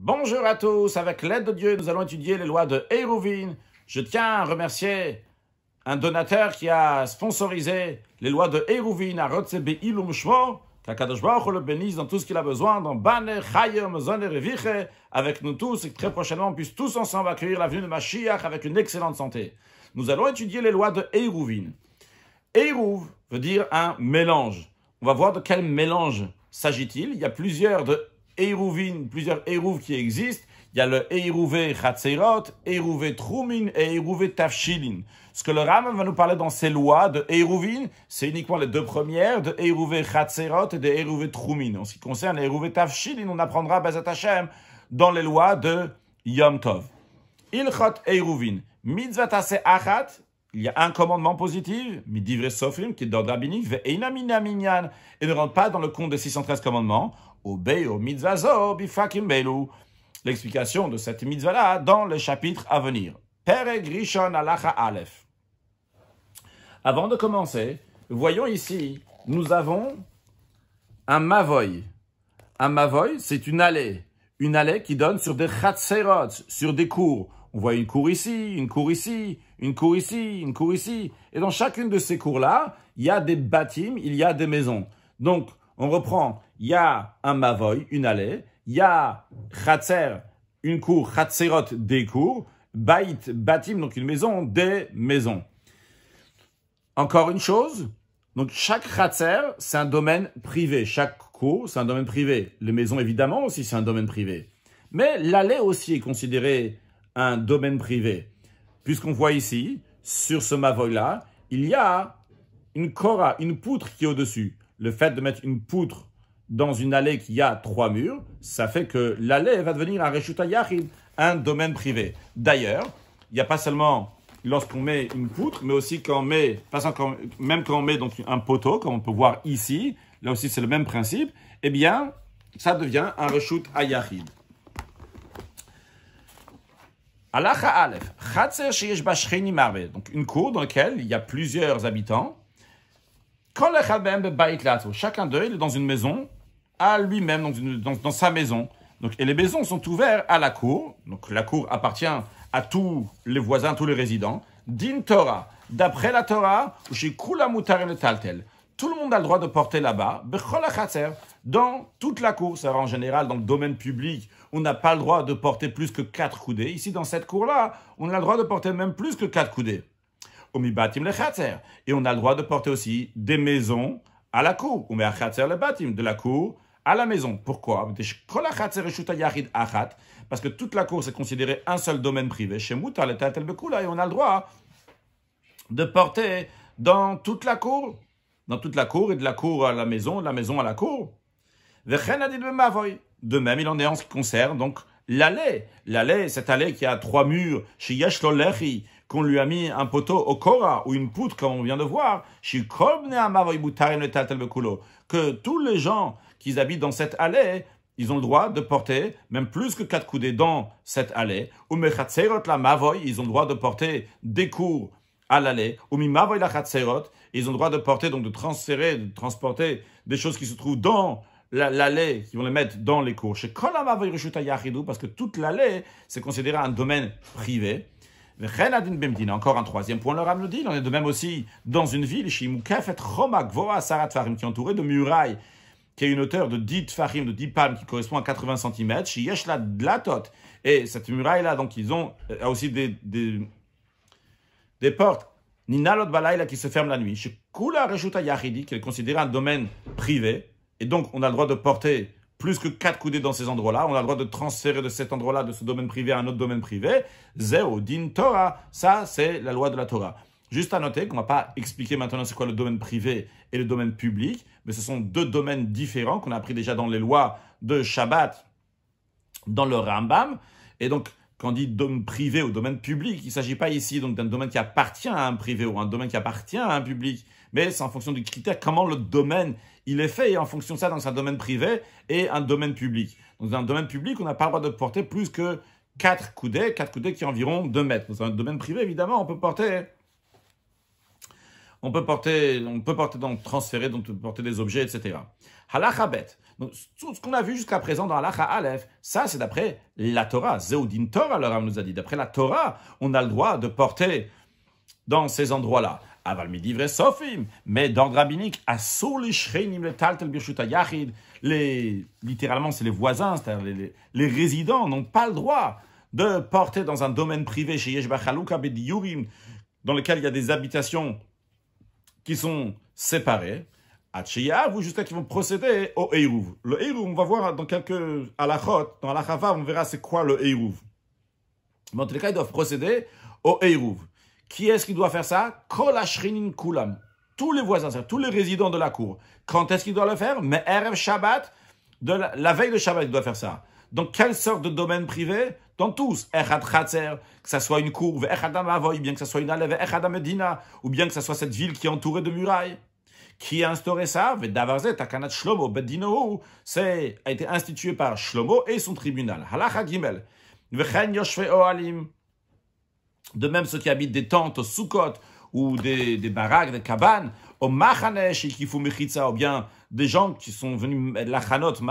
Bonjour à tous, avec l'aide de Dieu, nous allons étudier les lois de Eruvin. Je tiens à remercier un donateur qui a sponsorisé les lois de Eruvin à Rotsebe Ilum Shmo, le bénisse dans tout ce qu'il a besoin, dans Bane, Chayim, Mezoner avec nous tous, et très prochainement on puisse tous ensemble accueillir la venue de Mashiach avec une excellente santé. Nous allons étudier les lois de Eruvin. Eruv veut dire un mélange. On va voir de quel mélange s'agit-il. Il y a plusieurs de Eiruvin, plusieurs Eiruv qui existent. Il y a le Eruvé Chatzerot, Eruvé Trumin et Eruvé Tafshilin. Ce que le Raman va nous parler dans ses lois de Hérouvin, c'est uniquement les deux premières, de Eruvé Chatzerot et de Eruvé Trumin. En ce qui concerne Eruvé Tafshilin, on apprendra dans les lois de Yom Tov. achat, il y a un commandement positif, midivre sofrim, qui est d'ordre rabbinique, et ne rentre pas dans le compte des 613 commandements. L'explication de cette mitzvah-là dans le chapitre à venir. Pereg alacha Avant de commencer, voyons ici, nous avons un mavoy. Un mavoy, c'est une allée. Une allée qui donne sur des chatserot, sur des cours. On voit une cour ici, une cour ici, une cour ici, une cour ici. Et dans chacune de ces cours-là, il y a des bâtiments, il y a des maisons. Donc, on reprend il y a un mavoy, une allée, il y a une cour, Khatserot, des cours, bait, batim, donc une maison, des maisons. Encore une chose, donc chaque khatser, c'est un domaine privé. Chaque cour, c'est un domaine privé. Les maisons, évidemment, aussi, c'est un domaine privé. Mais l'allée aussi est considérée un domaine privé. Puisqu'on voit ici, sur ce mavoy-là, il y a une cora, une poutre qui est au-dessus. Le fait de mettre une poutre dans une allée qui a trois murs, ça fait que l'allée va devenir un ha-yahid, un domaine privé. D'ailleurs, il n'y a pas seulement lorsqu'on met une poutre, mais aussi quand on met, même quand on met donc un poteau, comme on peut voir ici, là aussi c'est le même principe, eh bien, ça devient un reshut ayahid. Alacha donc une cour dans laquelle il y a plusieurs habitants. Chacun d'eux, il est dans une maison à lui-même, donc dans, sa maison. Donc, et les maisons sont ouvertes à la cour. Donc la cour appartient à tous les voisins, tous les résidents. Din Torah, d'après la Torah, et le taltel. Tout le monde a le droit de porter là-bas, dans toute la cour. Ça va en général dans le domaine public, on n'a pas le droit de porter plus que quatre coudées. Ici, dans cette cour-là, on a le droit de porter même plus que quatre coudées. Omibatim le Et on a le droit de porter aussi des maisons à la cour. bâtit le batim, de la cour à la maison. Pourquoi Parce que toute la cour est considérée un seul domaine privé. Chez et on a le droit de porter dans toute la cour, dans toute la cour et de la cour à la maison, de la maison à la cour. De même, il en est en ce qui concerne donc l'allée. L'allée, cette allée qui a trois murs, chez qu'on lui a mis un poteau au Kora ou une poutre, comme on vient de voir, chez que tous les gens ils habitent dans cette allée, ils ont le droit de porter même plus que quatre coudées dans cette allée. Ou la ils ont le droit de porter des cours à l'allée. Ou la ils ont le droit de porter, donc de transférer, de transporter des choses qui se trouvent dans l'allée, qui vont les mettre dans les cours. parce que toute l'allée, c'est considéré un domaine privé. Encore un troisième point, le Ram nous dit, on est de même aussi dans une ville, qui est entourée de murailles qui a une hauteur de 10 farim, de 10 palmes, qui correspond à 80 cm, la Dlatot. Et cette muraille-là, donc, ils ont euh, a aussi des, des, portes. Ninalot Balaïla qui se ferment la nuit. Reshuta Yahidi, qui est considéré un domaine privé. Et donc, on a le droit de porter plus que 4 coudées dans ces endroits-là. On a le droit de transférer de cet endroit-là, de ce domaine privé à un autre domaine privé. din Torah. Ça, c'est la loi de la Torah. Juste à noter qu'on ne va pas expliquer maintenant c'est quoi le domaine privé et le domaine public, mais ce sont deux domaines différents qu'on a appris déjà dans les lois de Shabbat, dans le Rambam. Et donc, quand on dit domaine privé ou domaine public, il ne s'agit pas ici donc d'un domaine qui appartient à un privé ou un domaine qui appartient à un public, mais c'est en fonction du critère comment le domaine il est fait et en fonction de ça, donc c'est un domaine privé et un domaine public. dans un domaine public, on n'a pas le droit de porter plus que 4 coudées, 4 coudées qui est environ 2 mètres. Dans un domaine privé, évidemment, on peut porter on peut porter, on peut porter donc transférer, donc porter des objets, etc. Halacha bet. Donc, ce qu'on a vu jusqu'à présent dans Halacha Aleph, ça c'est d'après la Torah. Zeudin Torah, le Rame nous a dit. D'après la Torah, on a le droit de porter dans ces endroits-là. Aval midivre sofim. Mais dans rabbinique, le taltel birshuta yachid. Les, littéralement, c'est les voisins, c'est-à-dire les, résidents n'ont pas le droit de porter dans un domaine privé chez Bedi Yurim, dans lequel il y a des habitations qui sont séparés, ou à qu'ils vont procéder au Eirouv. Le Eirouv, on va voir dans quelques à la hot, dans la Chava, on verra c'est quoi le Eirouv. Mais en tous cas, ils doivent procéder au Eirouv. Qui est-ce qui doit faire ça Kulam. Tous les voisins, tous les résidents de la cour. Quand est-ce qu'il doit le faire Mais Erev Shabbat, de la, veille de Shabbat, ils doivent faire ça. Dans quelle sorte de domaine privé dans tous, que ça soit une courbe, bien que ça soit une allée, ou bien que ça soit cette ville qui est entourée de murailles. Qui a instauré ça c'est, a été institué par Shlomo et son tribunal. de même ceux qui habitent des tentes, sukot ou des, des baraques, des cabanes, au et qui Mechitza, ou bien des gens qui sont venus, la Chanot, sont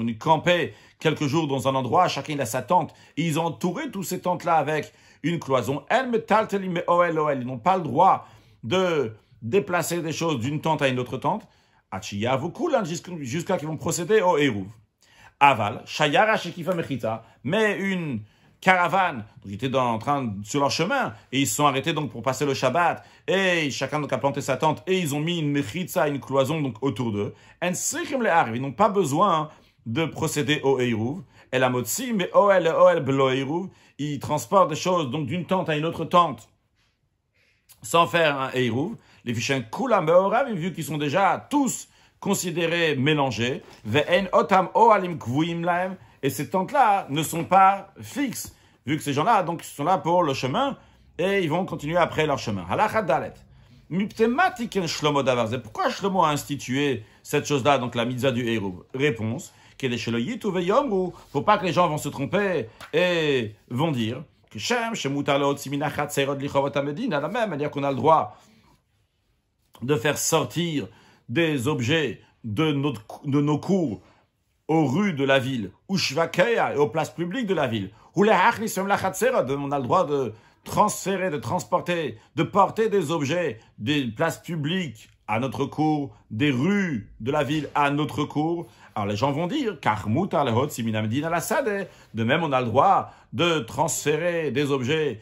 venus camper quelques jours dans un endroit, chacun il a sa tente, et ils ont entouré toutes ces tentes-là avec une cloison. El ils n'ont pas le droit de déplacer des choses d'une tente à une autre tente. Achiya beaucoup hein, jusqu'à qu'ils vont procéder au Hérouv. Aval, Shayara Mechitza, mais une caravane. Donc, ils étaient en train, sur leur chemin, et ils se sont arrêtés donc pour passer le Shabbat. Et chacun donc a planté sa tente, et ils ont mis une mechitza, une cloison donc autour d'eux. Ils n'ont pas besoin de procéder au eiruv. Elle motzi, mais ol, ol Ils transportent des choses donc d'une tente à une autre tente, sans faire un eiruv. Les fiches kula vu qu'ils sont déjà tous considérés mélangés. otam et ces tentes-là ne sont pas fixes, vu que ces gens-là donc sont là pour le chemin et ils vont continuer après leur chemin. Shlomo Pourquoi Shlomo a institué cette chose-là, donc la mitzvah du héros Réponse ou faut pas que les gens vont se tromper et vont dire que Shem, la même manière qu'on a le droit de faire sortir des objets de, notre, de nos cours aux rues de la ville, ou et aux places publiques de la ville, ou les on a le droit de transférer, de transporter, de porter des objets des places publiques à notre cours, des rues de la ville à notre cours. Alors les gens vont dire, de même on a le droit de transférer des objets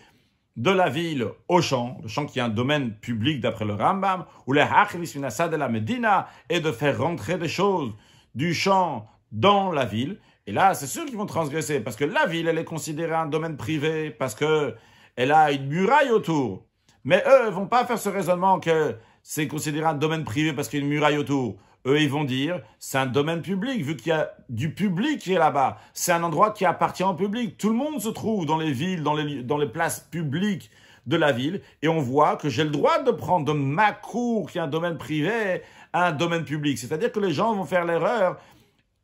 de la ville au champ, le champ qui est un domaine public d'après le Rambam, ou les de la Medina, et de faire rentrer des choses du champ dans la ville. Et là, c'est sûr qu'ils vont transgresser, parce que la ville, elle est considérée un domaine privé, parce que elle a une muraille autour. Mais eux vont pas faire ce raisonnement que c'est considéré un domaine privé parce qu'il y a une muraille autour. Eux, ils vont dire, c'est un domaine public, vu qu'il y a du public qui est là-bas. C'est un endroit qui appartient au public. Tout le monde se trouve dans les villes, dans les, dans les places publiques de la ville. Et on voit que j'ai le droit de prendre de ma cour, qui est un domaine privé, un domaine public. C'est-à-dire que les gens vont faire l'erreur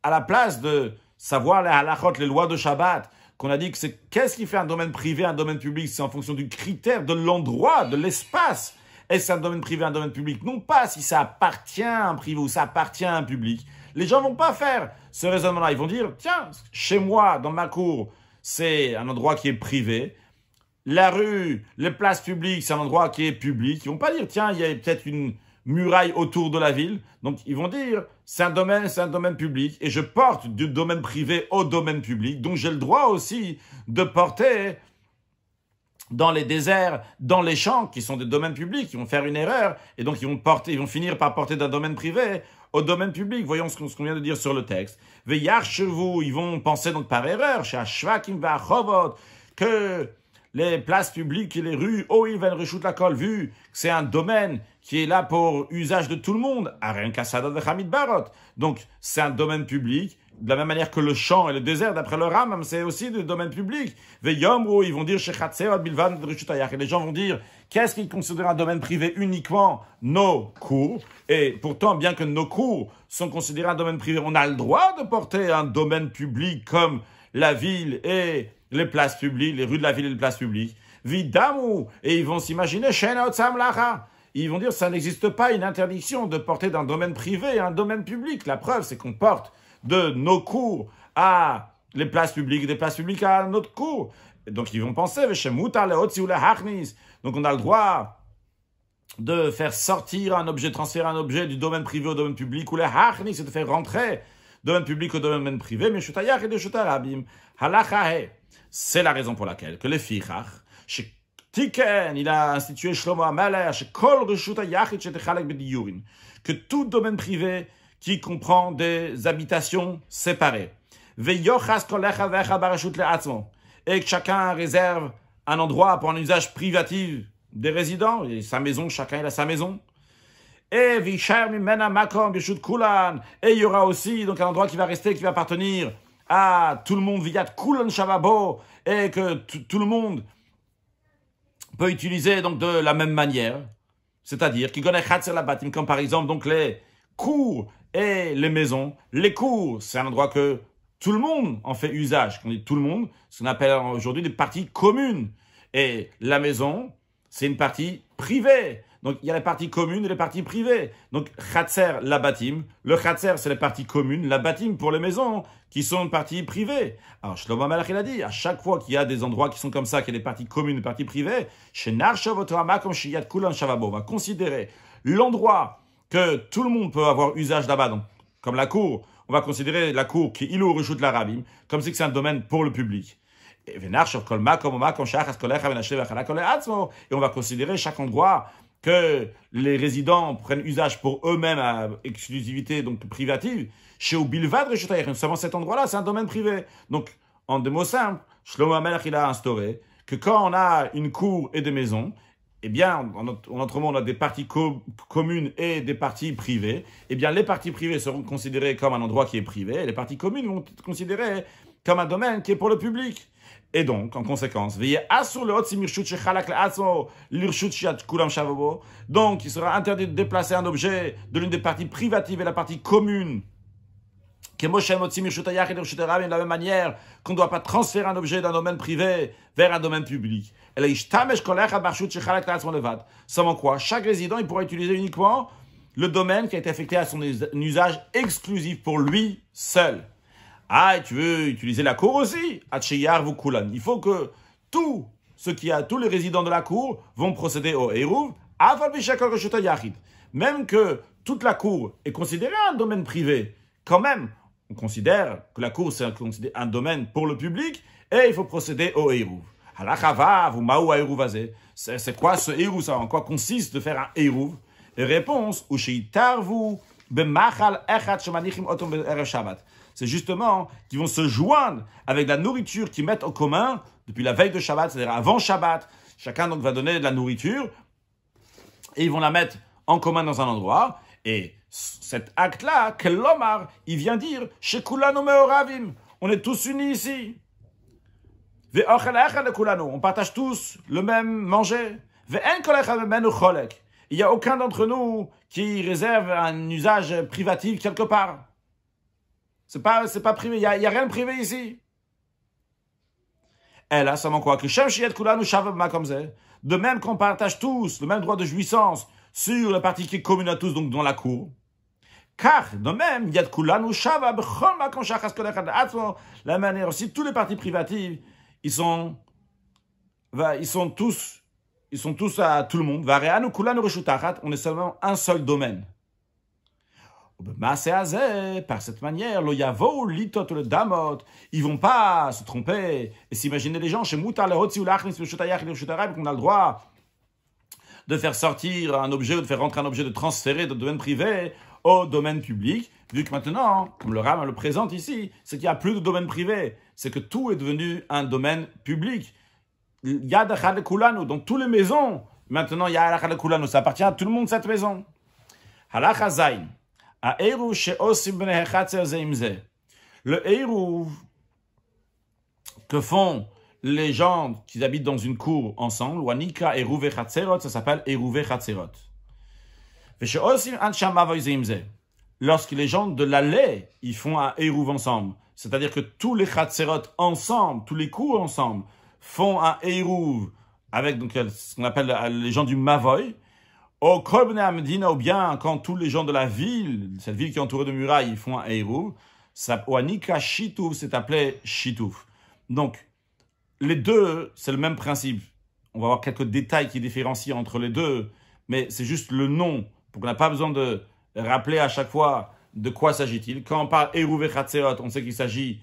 à la place de savoir la halakhot, les lois de Shabbat, qu'on a dit que c'est qu'est-ce qui fait un domaine privé, un domaine public, c'est en fonction du critère, de l'endroit, de l'espace. Est-ce un domaine privé, un domaine public Non pas si ça appartient à un privé ou ça appartient à un public. Les gens vont pas faire ce raisonnement-là. Ils vont dire, tiens, chez moi, dans ma cour, c'est un endroit qui est privé. La rue, les places publiques, c'est un endroit qui est public. Ils vont pas dire, tiens, il y a peut-être une, murailles autour de la ville. Donc ils vont dire, c'est un domaine, c'est un domaine public, et je porte du domaine privé au domaine public, donc j'ai le droit aussi de porter dans les déserts, dans les champs, qui sont des domaines publics, ils vont faire une erreur, et donc ils vont, porter, ils vont finir par porter d'un domaine privé au domaine public. Voyons ce qu'on vient de dire sur le texte. vous ils vont penser donc par erreur, chez Ashvakim va que les places publiques et les rues, oh, ils veulent la colle, vu que c'est un domaine qui est là pour usage de tout le monde. barot Donc, c'est un domaine public. De la même manière que le champ et le désert, d'après le Ram, c'est aussi du domaine public. ils vont dire Et les gens vont dire, qu'est-ce qu'ils considèrent un domaine privé uniquement Nos cours. Et pourtant, bien que nos cours sont considérés un domaine privé, on a le droit de porter un domaine public comme la ville et les places publiques, les rues de la ville et les places publiques. Vidamu, et ils vont s'imaginer Shena Otsam Lacha. Ils vont dire ça n'existe pas une interdiction de porter d'un domaine privé à un domaine public. La preuve, c'est qu'on porte de nos cours à les places publiques, des places publiques à notre cours. donc ils vont penser, donc on a le droit de faire sortir un objet, transférer un objet du domaine privé au domaine public, ou la harnis, c'est de faire rentrer domaine public au domaine privé, mais et de C'est la raison pour laquelle que les fichach, chez il a institué Kol que tout domaine privé qui comprend des habitations séparées. Et que chacun réserve un endroit pour un usage privatif des résidents, et sa maison, chacun a sa maison. Et et il y aura aussi donc un endroit qui va rester, qui va appartenir à tout le monde via Kulan Shavabo, et que tout le monde peut utiliser donc de la même manière, c'est-à-dire qu'il connaît Khatzelabatim, comme par exemple donc les cours et les maisons. Les cours, c'est un endroit que tout le monde en fait usage. Qu'on dit tout le monde, ce qu'on appelle aujourd'hui des parties communes. Et la maison, c'est une partie privée. Donc il y a les parties communes et les parties privées. Donc Khatser, la batim. Le Khatser, c'est les parties communes, la batim pour les maisons qui sont une partie privée. Alors Shlomo Malach, il a dit, à chaque fois qu'il y a des endroits qui sont comme ça, qu'il y a des parties communes, des parties privées, chez comme chez Shavabo, on va considérer l'endroit que tout le monde peut avoir usage là-bas, comme la cour, on va considérer la cour qui il ou la l'arabim, comme si c'est un domaine pour le public. Et on va considérer chaque endroit que les résidents prennent usage pour eux-mêmes à exclusivité donc privative, chez Obilvad savons seulement cet endroit-là, c'est un domaine privé. Donc, en deux mots simples, Shlomo Amalek, il a instauré que quand on a une cour et des maisons, eh bien, en notre, monde, on a des parties communes et des parties privées. Eh bien, les parties privées seront considérées comme un endroit qui est privé, et les parties communes vont être considérées comme un domaine qui est pour le public. Et donc, en conséquence, donc il sera interdit de déplacer un objet de l'une des parties privatives et la partie commune. De la même manière qu'on ne doit pas transférer un objet d'un domaine privé vers un domaine public. Sans quoi, chaque résident il pourra utiliser uniquement le domaine qui a été affecté à son usage exclusif pour lui seul. Ah, tu veux utiliser la cour aussi ah, Il faut que tout ce qui a, tous les résidents de la cour vont procéder au Eruv, même que toute la cour est considérée un domaine privé, quand même, on considère que la cour, c'est un, domaine pour le public, et il faut procéder au Eruv. C'est quoi ce Eruv ça En quoi consiste de faire un Eruv Réponse, Bemachal c'est justement qu'ils vont se joindre avec la nourriture qu'ils mettent en commun depuis la veille de Shabbat, c'est-à-dire avant Shabbat. Chacun donc va donner de la nourriture et ils vont la mettre en commun dans un endroit. Et cet acte-là, l'Omar il vient dire Shekulano Meoravim, on est tous unis ici. On partage tous le même manger. Il n'y a aucun d'entre nous qui réserve un usage privatif quelque part. C'est pas, c'est pas privé. Il n'y a, rien de privé ici. Et eh là, seulement quoi Que De même qu'on partage tous le même droit de jouissance sur la partie qui est commune à tous, donc dans la cour. Car, de même, Yad la manière aussi, tous les parties privatives, ils sont, ils sont tous, ils sont tous à tout le monde. On est seulement un seul domaine. Par cette manière, lo yavo litot le damot. Ils vont pas se tromper et s'imaginer les gens chez le Hotzi ou le qu'on a le droit de faire sortir un objet ou de faire rentrer un objet, de transférer de domaine privé au domaine public, vu que maintenant, comme le Ram le présente ici, c'est qu'il n'y a plus de domaine privé, c'est que tout est devenu un domaine public. Yad dans toutes les maisons, maintenant Yad Kulanu, ça appartient à tout le monde cette maison. Le Eruv que font les gens qui habitent dans une cour ensemble, Wanika Chatzerot, ça s'appelle Eruv Lorsque les gens de l'allée, ils font un Eruv ensemble, c'est-à-dire que tous les Chatzerot ensemble, tous les cours ensemble, font un Eruv avec donc, ce qu'on appelle euh, les gens du Mavoy, au ou bien quand tous les gens de la ville, cette ville qui est entourée de murailles, ils font un ça Oanika Shitouf, c'est appelé Shitouf. Donc, les deux, c'est le même principe. On va avoir quelques détails qui différencient entre les deux, mais c'est juste le nom, pour qu'on n'a pas besoin de rappeler à chaque fois de quoi s'agit-il. Quand on parle Eruv on sait qu'il s'agit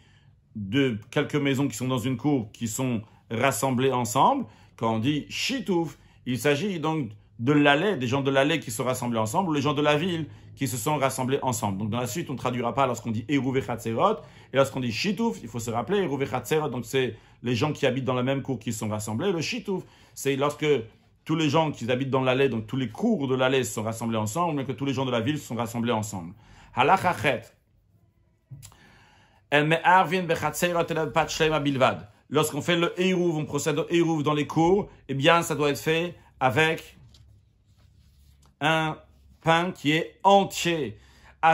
de quelques maisons qui sont dans une cour, qui sont rassemblées ensemble. Quand on dit Shitouf, il s'agit donc de l'allée, des gens de l'allée qui se rassemblés ensemble, ou les gens de la ville qui se sont rassemblés ensemble. Donc dans la suite, on ne traduira pas lorsqu'on dit Eruv et lorsqu'on dit Shitouf, il faut se rappeler Eruv donc c'est les gens qui habitent dans la même cour qui sont rassemblés. Le Shitouf, c'est lorsque tous les gens qui habitent dans l'allée, donc tous les cours de l'allée se sont rassemblés ensemble, mais que tous les gens de la ville se sont rassemblés ensemble. Halachachet. Lorsqu'on fait le Eruv, on procède au Eruv dans les cours, eh bien ça doit être fait avec un pain qui est entier.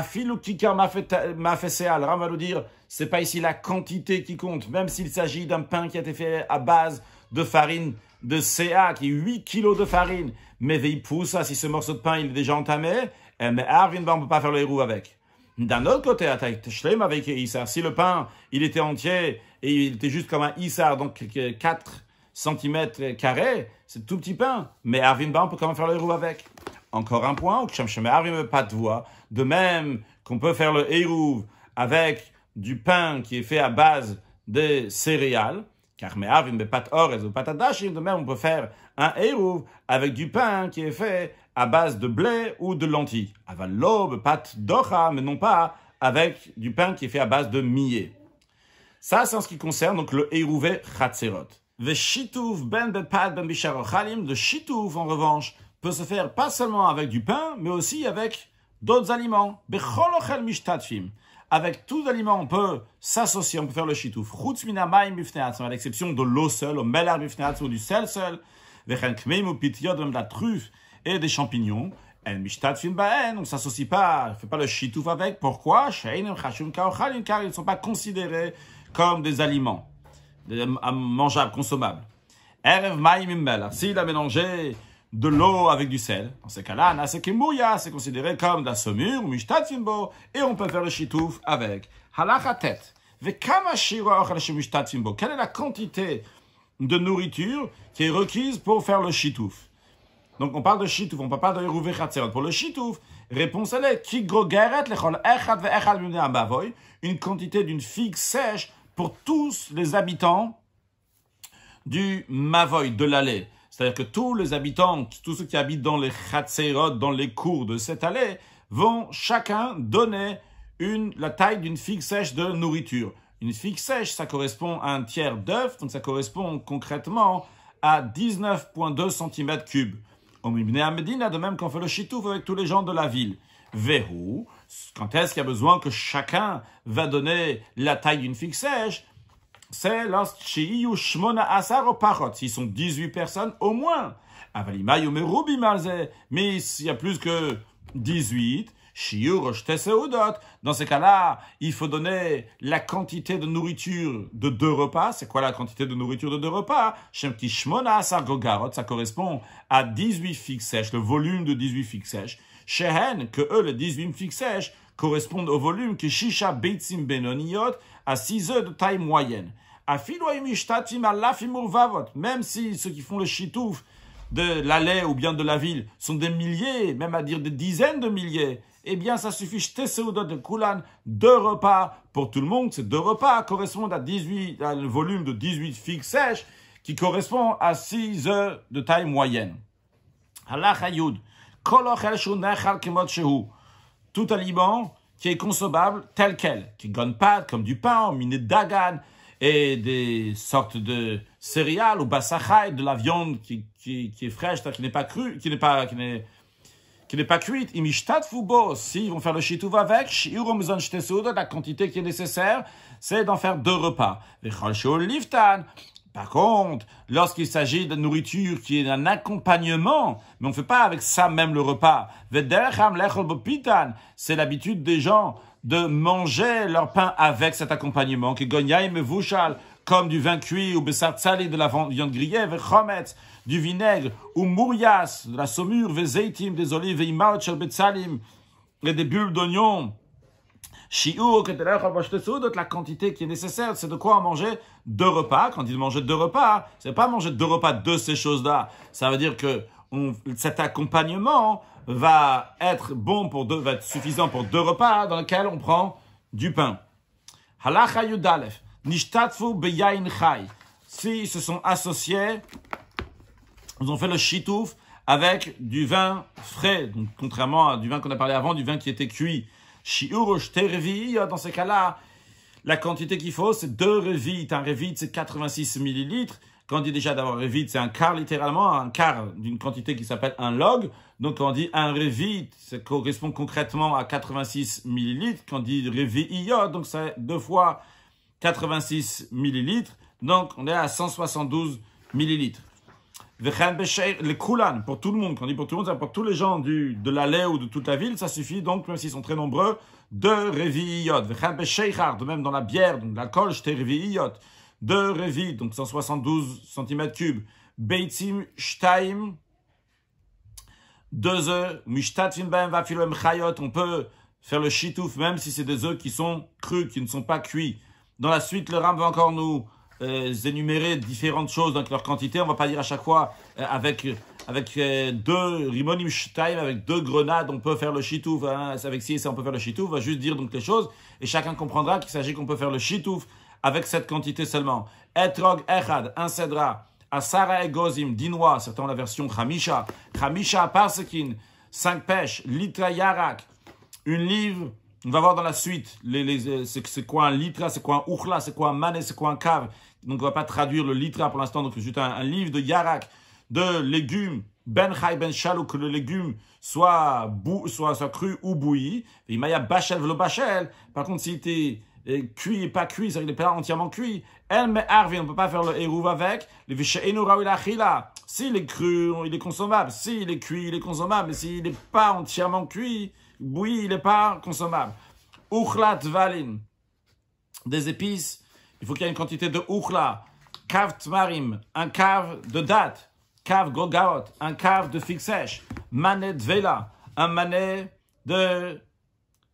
fait mafeseal, Ram va nous dire, c'est pas ici la quantité qui compte, même s'il s'agit d'un pain qui a été fait à base de farine de CA, qui est 8 kilos de farine. Mais pousse, si ce morceau de pain il est déjà entamé, mais eh ben, Arvin, on ne peut pas faire le héros avec. D'un autre côté, avec si le pain, il était entier et il était juste comme un Issar, donc 4 cm carrés, c'est tout petit pain, mais Arvin, on peut quand même faire le héros avec. Encore un point, de même qu'on peut faire le Eirouv avec du pain qui est fait à base des céréales, car de même on peut faire un Hérouv avec du pain qui est fait à base de blé ou de lentilles. l'ob pat d'ocha, mais non pas avec du pain qui est fait à base de millet. Ça, c'est en ce qui concerne donc le Eirouvé Chatzerot. Ve ben le ben en revanche, peut se faire pas seulement avec du pain, mais aussi avec d'autres aliments. Avec tous les aliments, on peut s'associer, on peut faire le shitouf. à l'exception de l'eau seule, ou du sel seul, de la truffe et des champignons. On ne s'associe pas, fait pas le shitouf avec. Pourquoi Car ils ne sont pas considérés comme des aliments mangeables, consommables. S'il a mélangé de l'eau avec du sel. Dans ces cas-là, c'est considéré comme de la saumure, mishtat et on peut faire le shitouf avec halachatet. Quelle est la quantité de nourriture qui est requise pour faire le shitouf donc on parle de shitouf, on ne parle pas de Pour le shitouf, réponse elle est ki grogeret une quantité d'une figue sèche pour tous les habitants du mavoy, de l'allée. C'est-à-dire que tous les habitants, tous ceux qui habitent dans les Khatserot, dans les cours de cette allée, vont chacun donner une, la taille d'une figue sèche de nourriture. Une figue sèche, ça correspond à un tiers d'œuf, donc ça correspond concrètement à 19,2 cm3. Omibne à Medina, de même qu'on fait le chitouf avec tous les gens de la ville. Verrou, quand est-ce qu'il y a besoin que chacun va donner la taille d'une figue sèche c'est lorsqu'il Ils sont 18 personnes au moins. Mais s'il y a plus que 18, dans ces cas-là, il faut donner la quantité de nourriture de deux repas. C'est quoi la quantité de nourriture de deux repas ça correspond à 18 figues sèches, le volume de 18 figues sèches. Shehen, que eux, les 18 figues sèches, correspondent au volume que Shisha Beitzim Benoniot, à 6 heures de taille moyenne. Même si ceux qui font le chitouf de l'allée ou bien de la ville sont des milliers, même à dire des dizaines de milliers, eh bien ça suffit, de Kulan, deux repas pour tout le monde. Ces deux repas correspondent à, 18, à le volume de 18 figues sèches qui correspond à 6 heures de taille moyenne. Allah Tout aliment qui est consommable tel quel, qui gagne pas comme du pain, miné dagan, et des sortes de céréales ou basachai, de la viande qui, qui, qui est fraîche, qui n'est pas crue, qui n'est pas, qui n'est, qui n'est pas cuite. Imishtat s'ils vont faire le shitouv avec, la quantité qui est nécessaire, c'est d'en faire deux repas. liftan, par contre, lorsqu'il s'agit de nourriture qui est un accompagnement, mais on ne fait pas avec ça même le repas. C'est l'habitude des gens de manger leur pain avec cet accompagnement. Comme du vin cuit ou de la viande grillée, du vinaigre ou mourias, de la saumure, des olives, et des bulles d'oignons la quantité qui est nécessaire, c'est de quoi manger deux repas. Quand il mangeait deux repas, c'est pas manger deux repas de ces choses-là. Ça veut dire que cet accompagnement va être bon pour deux, va être suffisant pour deux repas dans lesquels on prend du pain. Halachayudalef nishtatfu beyayin S'ils se sont associés, ils ont fait le shitouf avec du vin frais, contrairement à du vin qu'on a parlé avant, du vin qui était cuit. Shiurush Tervi, dans ces cas-là, la quantité qu'il faut, c'est deux revites. Un Revit, c'est 86 millilitres. Quand on dit déjà d'avoir Revit, c'est un quart littéralement, un quart d'une quantité qui s'appelle un log. Donc quand on dit un Revit, ça correspond concrètement à 86 millilitres. Quand on dit revi'iyot, donc c'est deux fois 86 millilitres. Donc on est à 172 millilitres le pour tout le monde, quand on dit pour tout le monde, c'est pour tous les gens du, de l'allée ou de toute la ville, ça suffit donc, même s'ils sont très nombreux, de Reviyot. de même dans la bière, donc l'alcool, j'étais Reviyot. De Revi, donc 172 cm3. beitim Shtaim, deux œufs, on peut faire le chitouf, même si c'est des œufs qui sont crus, qui ne sont pas cuits. Dans la suite, le Ram va encore nous euh, énumérer différentes choses, donc leur quantité. On va pas dire à chaque fois euh, avec, avec euh, deux rimonim avec deux grenades, on peut faire le shitouf. Hein. avec ci et ça, on peut faire le shitouf. On va juste dire donc les choses et chacun comprendra qu'il s'agit qu'on peut faire le shitouf avec cette quantité seulement. Etrog echad, un cédra. Asara egozim, dinois, certains la version Khamisha, Khamisha, parsekin, cinq pêches. Litra yarak, une livre. On va voir dans la suite les, c'est quoi un litra, c'est quoi un ouchla, c'est quoi un mané, c'est quoi un cave donc on ne va pas traduire le litra pour l'instant, donc c'est un, un, livre de Yarak, de légumes, ben chai ben shalou, que le légume soit, bou, soit, soit cru ou bouilli. Il m'a ah, bachel vlo bachel. Par contre, s'il était euh, cuit et pas cuit, c'est-à-dire qu'il n'est pas entièrement cuit. El mais arvi, on peut pas faire le eruv avec. Le chila. S'il est cru, il est consommable. S'il est cuit, il est consommable. Mais s'il n'est pas entièrement cuit, bouilli, il n'est pas consommable. Uchlat valin. Des épices il faut qu'il y ait une quantité de oukhla, Kav tmarim, un cave de date, Kav gogaot, un cave de figues sèches, manet vela, un manet de,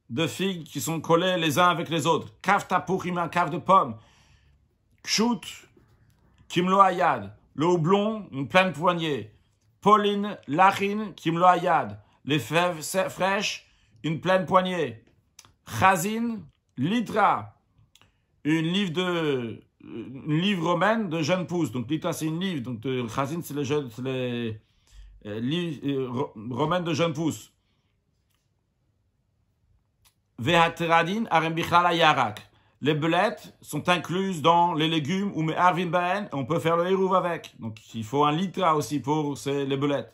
de figues qui sont collées les uns avec les autres, Kav tapurim, un cave de pommes, kshut, kimlo ayad, le houblon, une pleine poignée, Pauline, lachin, kimlo ayad, les fèves fraîches, une pleine poignée, chazin, litra, une livre de euh, une livre romaine de jeunes pousses. Donc l'ita c'est une livre, donc le chazin c'est euh, euh, les jeunes, les romaines de jeunes pousses. Les belettes sont incluses dans les légumes ou mais ben, on peut faire le hérouve avec. Donc il faut un litra aussi pour les belettes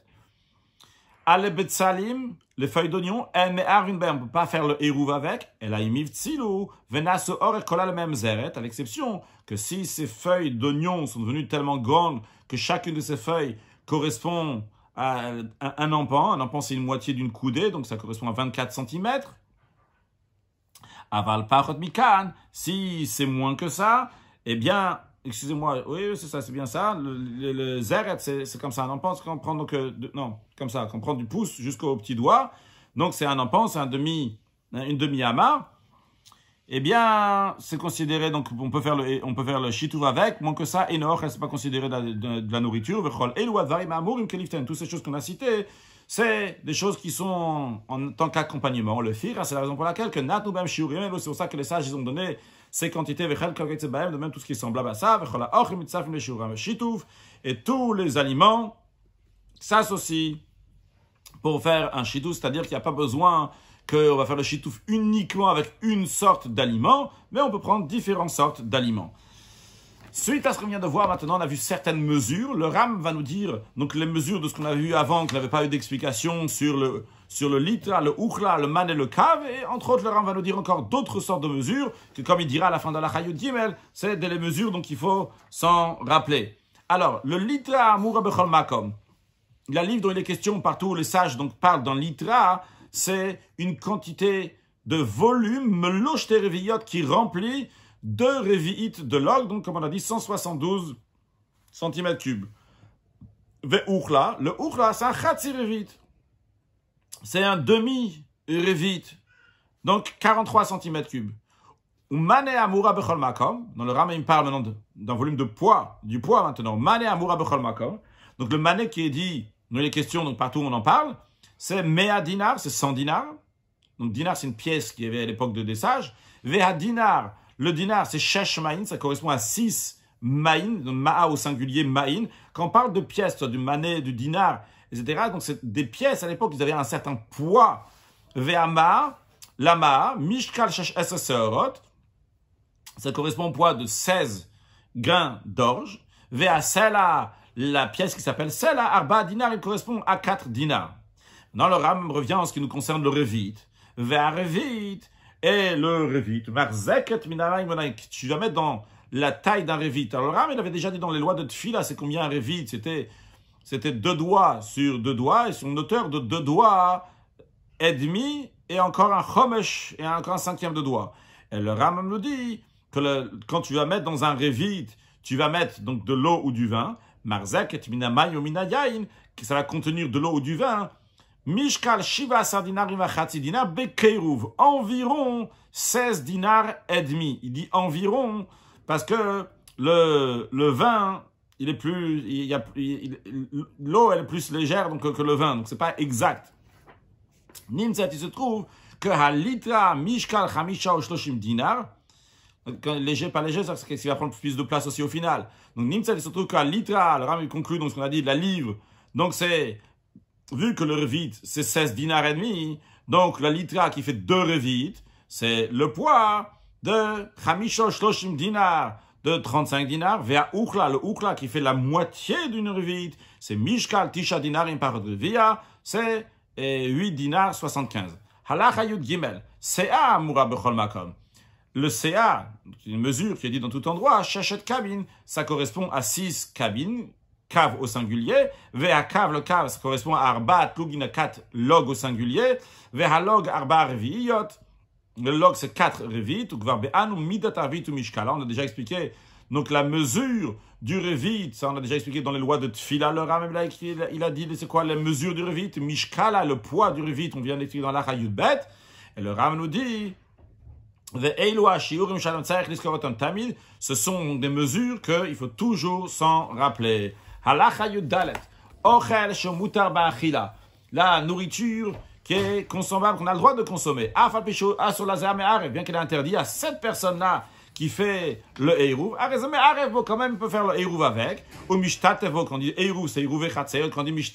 les feuilles d'oignon, elle on ne peut pas faire le hérouve avec, elle a Tsilo, Venaso or le même zeret, à l'exception que si ces feuilles d'oignon sont devenues tellement grandes que chacune de ces feuilles correspond à un empan, un empan c'est une moitié d'une coudée, donc ça correspond à 24 cm. Aval parot mikan, si c'est moins que ça, eh bien, Excusez-moi, oui, c'est ça, c'est bien ça. Le, le, c'est comme ça. Un empan, c'est prend donc, euh, non, comme ça, qu'on prend du pouce jusqu'au petit doigt. Donc c'est un empan, c'est un demi, une demi ama Eh bien, c'est considéré donc on peut faire le, on peut faire le avec. Moins que ça, et non, c'est pas considéré de, la, nourriture. toutes ces choses qu'on a citées, c'est des choses qui sont en tant qu'accompagnement. Le fir. c'est la raison pour laquelle que c'est pour ça que les sages ils ont donné ces quantités, de même tout ce qui est semblable à ça, et tous les aliments s'associent pour faire un Chitouf. c'est-à-dire qu'il n'y a pas besoin qu'on va faire le Chitouf uniquement avec une sorte d'aliment, mais on peut prendre différentes sortes d'aliments. Suite à ce qu'on vient de voir maintenant, on a vu certaines mesures. Le RAM va nous dire donc les mesures de ce qu'on a vu avant, qu'on n'avait pas eu d'explication sur le, sur le litra, le ukhla, le man et le kav. Et entre autres, le Ram va nous dire encore d'autres sortes de mesures que, comme il dira à la fin de la Chayot Gimel, c'est des mesures, donc il faut s'en rappeler. Alors, le litra moura bechol makom. La livre dont il est question partout où les sages donc parlent dans le litra, c'est une quantité de volume, meloche tereviyot, qui remplit deux réviites de log, donc comme on a dit, 172 cm3. Ve le ukhla, c'est un chatsi c'est un demi vite donc 43 cm3. Mane amoura Bechol dans le rame, il me parle maintenant d'un volume de poids, du poids maintenant. Mane amoura Bechol Donc le mané qui est dit dans les questions, donc partout on en parle, c'est Mea Dinar, c'est 100 dinars. Donc dinar, c'est une pièce qui avait à l'époque de des sages. Vea Dinar, le dinar, c'est Shesh ça correspond à 6 Maïn, donc Ma'a au singulier Maïn. Quand on parle de pièces, du mané, du dinar, etc. Donc c'est des pièces à l'époque ils avaient un certain poids. la lama, mishkal esesorot. ça correspond au poids de 16 grains d'orge. cela, la pièce qui s'appelle Sela Arba Dinar, elle correspond à 4 dinars. Dans le Ram revient en ce qui nous concerne le Revit. Vers Revit et le Revit. Marzeket Minaraïmonaïk. Tu vas mettre dans la taille d'un Revit. Alors, le Ram, il avait déjà dit dans les lois de Tfila, c'est combien un Revit C'était c'était deux doigts sur deux doigts et son auteur de deux doigts et demi et encore un chomesh et encore un cinquième de doigt. Et le Rambam nous dit que quand tu vas mettre dans un révite, tu vas mettre donc de l'eau ou du vin, marzak et mayo ou yain qui ça va contenir de l'eau ou du vin, mishkal shiva sardina dinar bekeiruv, environ 16 dinars et demi. Il dit environ parce que le, le vin il est plus, il y a, l'eau est plus légère donc, que, le vin, donc c'est pas exact. Nimset, il se trouve que halitra mishkal chamisha shloshim dinar, léger pas léger, c'est qu'il va prendre plus de place aussi au final. Donc nimset, il se trouve que halitra, le ram il conclut donc ce qu'on a dit, la livre, donc c'est, vu que le revit c'est 16 dinars et demi, donc la litra qui fait deux revit, c'est le poids de chamisha shloshim dinar, de 35 dinars, vers Oukla, le Oukla qui fait la moitié d'une revite, c'est Mishkal Tisha dinar c'est 8 eh, dinars 75. Le Gimel, CA c'est Le CA, une mesure qui est dite dans tout endroit, Shachet Kabin, ça correspond à 6 cabines, cave au singulier, vers cave, le cave, correspond à Arba, Tlugina 4, log au singulier, vers log Arba viyot le log, c'est 4 revit, ou On a déjà expliqué. Donc, la mesure du revit, ça, on a déjà expliqué dans les lois de Tfila, le Ram, il a dit, c'est quoi la mesure du revit Mishkala, le poids du revit, on vient d'expliquer dans la Bet. Et le Ram nous dit, ce sont des mesures qu'il faut toujours s'en rappeler. La nourriture qui est consommable, qu'on a le droit de consommer. Ah, ah, ah, bien qu'il est interdit à cette personne-là qui fait le Eirouv. quand même, peut faire le Eirouv avec. Ou quand on dit Eirouv, c'est Eirouv et Quand on dit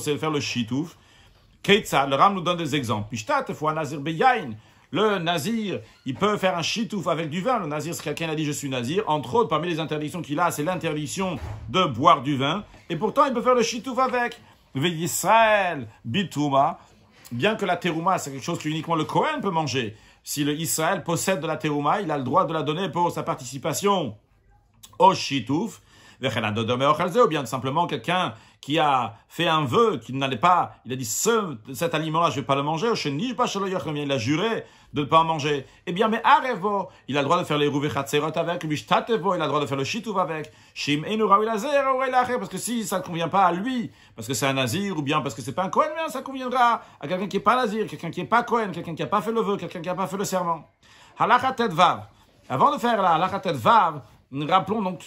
c'est faire le Shitouf. Keitsa, le Ram nous donne des exemples. Mishtatevbo, un Nazir Beyain. Le nazir, il peut faire un shitouf avec du vin. Le nazir, c'est quelqu'un a dit je suis nazir, entre autres, parmi les interdictions qu'il a, c'est l'interdiction de boire du vin. Et pourtant, il peut faire le shitouf avec. Ve'Yisrael, Bituma bien que la terouma, c'est quelque chose que uniquement le Kohen peut manger, si le Israël possède de la terouma, il a le droit de la donner pour sa participation au shitouf, ou bien simplement quelqu'un qui a fait un vœu qu'il n'allait pas, il a dit ce, cet aliment-là, je ne vais pas le manger, il a juré de ne pas en manger. Eh bien, mais Arevo, il a le droit de faire les Rouvechatserot avec, il a le droit de faire le Shituv avec, Shim parce que si ça ne convient pas à lui, parce que c'est un Nazir, ou bien parce que c'est pas un Kohen, ça conviendra à quelqu'un qui n'est pas Nazir, quelqu'un qui n'est pas Kohen, quelqu'un qui n'a pas fait le vœu, quelqu'un qui n'a pas fait le serment. Avant de faire la Halachatet Vav, nous rappelons donc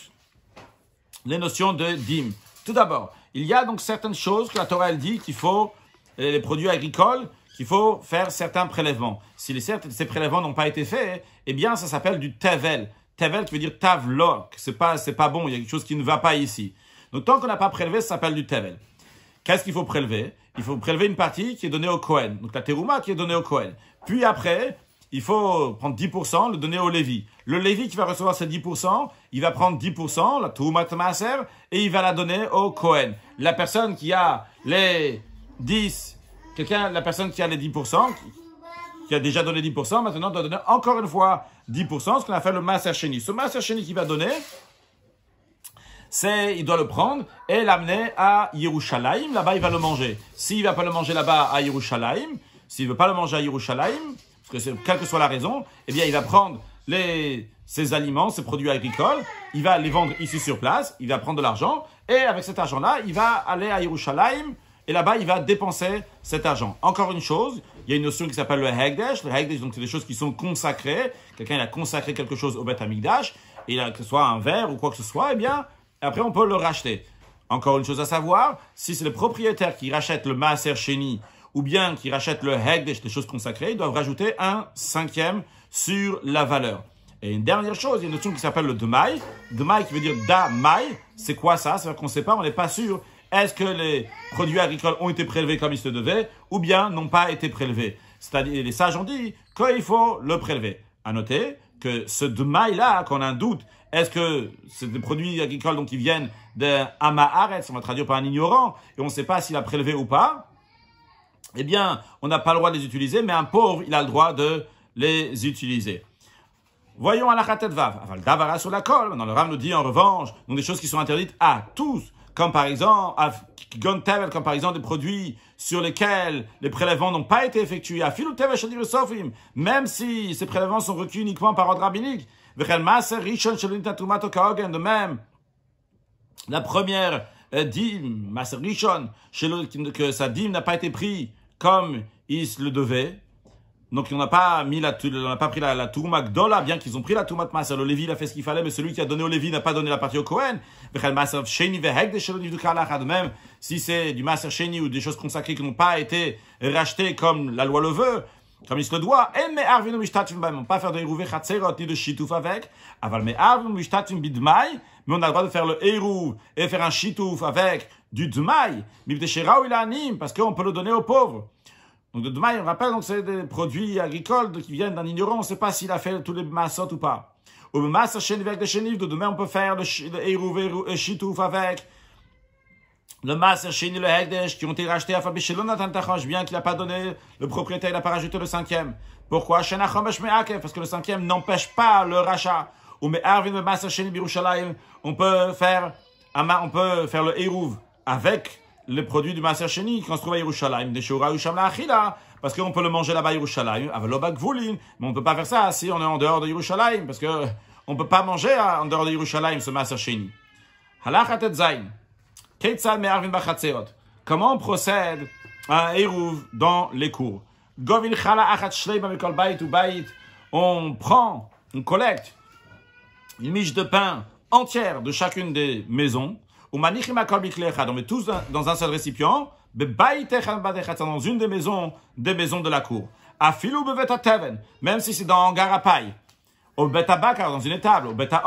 les notions de dim. Tout d'abord, il y a donc certaines choses que la Torah elle dit qu'il faut, les produits agricoles, qu'il faut faire certains prélèvements. Si les, ces prélèvements n'ont pas été faits, eh bien ça s'appelle du tevel. Tevel qui veut dire tavlok, c'est pas, pas bon, il y a quelque chose qui ne va pas ici. Donc tant qu'on n'a pas prélevé, ça s'appelle du tevel. Qu'est-ce qu'il faut prélever Il faut prélever une partie qui est donnée au Cohen, donc la terouma qui est donnée au Cohen. Puis après, il faut prendre 10%, le donner au Lévi. Le Lévi qui va recevoir ses 10%, il va prendre 10%, la Toumat Maser, et il va la donner au Cohen. La personne qui a les 10, quelqu'un, la personne qui a les 10%, qui, a déjà donné 10%, maintenant doit donner encore une fois 10%, ce qu'on a fait le Maser Sheni. Ce Maser Sheni qu'il va donner, c'est, il doit le prendre et l'amener à Yerushalayim. Là-bas, il va le manger. S'il ne va pas le manger là-bas à Yerushalayim, s'il veut pas le manger à Yerushalayim, parce que quelle que soit la raison, eh bien, il va prendre les, ses aliments, ses produits agricoles, il va les vendre ici sur place, il va prendre de l'argent, et avec cet argent-là, il va aller à Yerushalayim, et là-bas, il va dépenser cet argent. Encore une chose, il y a une notion qui s'appelle le Hegdesh. Le Hegdesh, donc, c'est des choses qui sont consacrées. Quelqu'un, a consacré quelque chose au Beth et que ce soit un verre ou quoi que ce soit, et eh bien, après, on peut le racheter. Encore une chose à savoir, si c'est le propriétaire qui rachète le Maaser Sheni, ou bien qui rachète le Hegdesh, des choses consacrées, ils doivent rajouter un cinquième sur la valeur. Et une dernière chose, il y a une notion qui s'appelle le d'maï. D'maï qui veut dire damaï. C'est quoi ça C'est-à-dire qu'on ne sait pas, on n'est pas sûr. Est-ce que les produits agricoles ont été prélevés comme ils se devait, ou bien n'ont pas été prélevés C'est-à-dire, les sages ont dit qu'il faut le prélever. À noter que ce dmaï là qu'on a un doute, est-ce que c'est des produits agricoles donc, qui viennent d'un amaharet, on va traduire par un ignorant, et on ne sait pas s'il a prélevé ou pas eh bien, on n'a pas le droit de les utiliser, mais un pauvre, il a le droit de les utiliser. Voyons à la Vav. Aval sur la colle. Maintenant, le Rav nous dit en revanche, des choses qui sont interdites à tous, comme par exemple, comme par exemple des produits sur lesquels les prélèvements n'ont pas été effectués. Même si ces prélèvements sont requis uniquement par ordre rabbinique. De même, la première euh, dîme, que sa dîme n'a pas été prise comme il le devait, donc on n'a pas mis la, on n'a pas pris la, la Touma bien qu'ils ont pris la tour Le Lévi, a fait ce qu'il fallait, mais celui qui a donné au Lévi n'a pas donné la partie au Cohen. Même si c'est du Maser Sheni ou des choses consacrées qui n'ont pas été rachetées comme la loi le veut, comme il se le doit, mais on pas faire de Hérouvé ni de Shitouf avec, mais mais on a le droit de faire le Hérouv et faire un Shitouf avec du Dmai, Mibdeshera ou Ilanim, parce qu'on peut le donner aux pauvres. Donc de demain, on rappelle, donc c'est des produits agricoles qui viennent d'un ignorant, on ne sait pas s'il a fait tous les massot ou pas. Ou massa avec de chenif, de demain on peut faire le euh, chitouf avec le massa et le hegdesh, qui ont été rachetés à Fabi. bien qu'il n'a pas donné le propriétaire, il n'a pas rajouté le cinquième. Pourquoi Parce que le cinquième n'empêche pas le rachat. Ou mais Arvin, le on peut faire, on peut faire le hérouv avec les produits du Maaser quand qu'on se trouve à Yerushalayim, des parce qu'on peut le manger là-bas à Yerushalayim, mais on ne peut pas faire ça si on est en dehors de Yerushalayim, parce que euh, on ne peut pas manger hein, en dehors de Yerushalayim ce Maaser Sheni. Comment on procède à un dans les cours On prend, on collecte une miche de pain entière de chacune des maisons, on met tous dans un seul récipient, dans une des maisons, des maisons de la cour. Afilou même si c'est dans un à paille, Au betabakar, dans une étable, au beta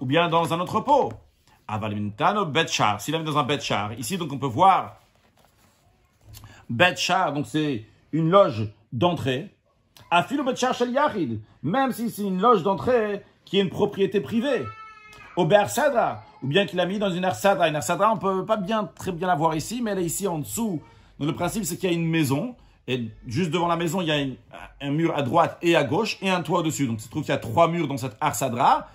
ou bien dans un entrepôt. Avalmintano betchar, s'il est dans un betchar. Ici, donc, on peut voir betchar, donc c'est une loge d'entrée. Afilou betchar shel yachid, même si c'est une loge d'entrée qui est une propriété privée. Au bersadra, ou bien qu'il a mis dans une arsada. Une arsada, on peut pas bien, très bien la voir ici, mais elle est ici en dessous. Donc le principe, c'est qu'il y a une maison, et juste devant la maison, il y a un mur à droite et à gauche, et un toit au-dessus. Donc, il se trouve qu'il y a trois murs dans cette arsadra,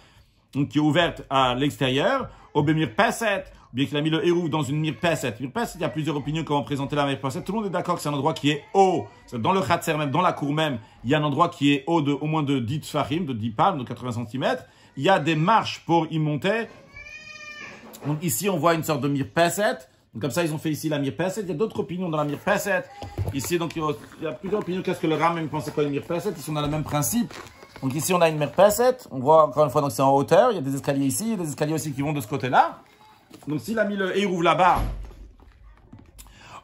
donc qui est ouverte à l'extérieur, au bémir peset, ou bien qu'il a mis le hérouf dans une mir peset, il y a plusieurs opinions comment présenter la peset. Tout le monde est d'accord que c'est un endroit qui est haut. dans le khatser même, dans la cour même, il y a un endroit qui est haut de au moins de 10 farim de 10 palmes, de 80 cm. Il y a des marches pour y monter, donc ici, on voit une sorte de passet. Donc comme ça, ils ont fait ici la passet. Il y a d'autres opinions dans la passet. Ici, donc, il y a plusieurs opinions. Qu'est-ce que le Ram même pensait la une passet. Ici, on a le même principe. Donc ici, on a une passet. On voit encore une fois, donc c'est en hauteur. Il y a des escaliers ici. Il y a des escaliers aussi qui vont de ce côté-là. Donc s'il a mis le Hérouv là-bas,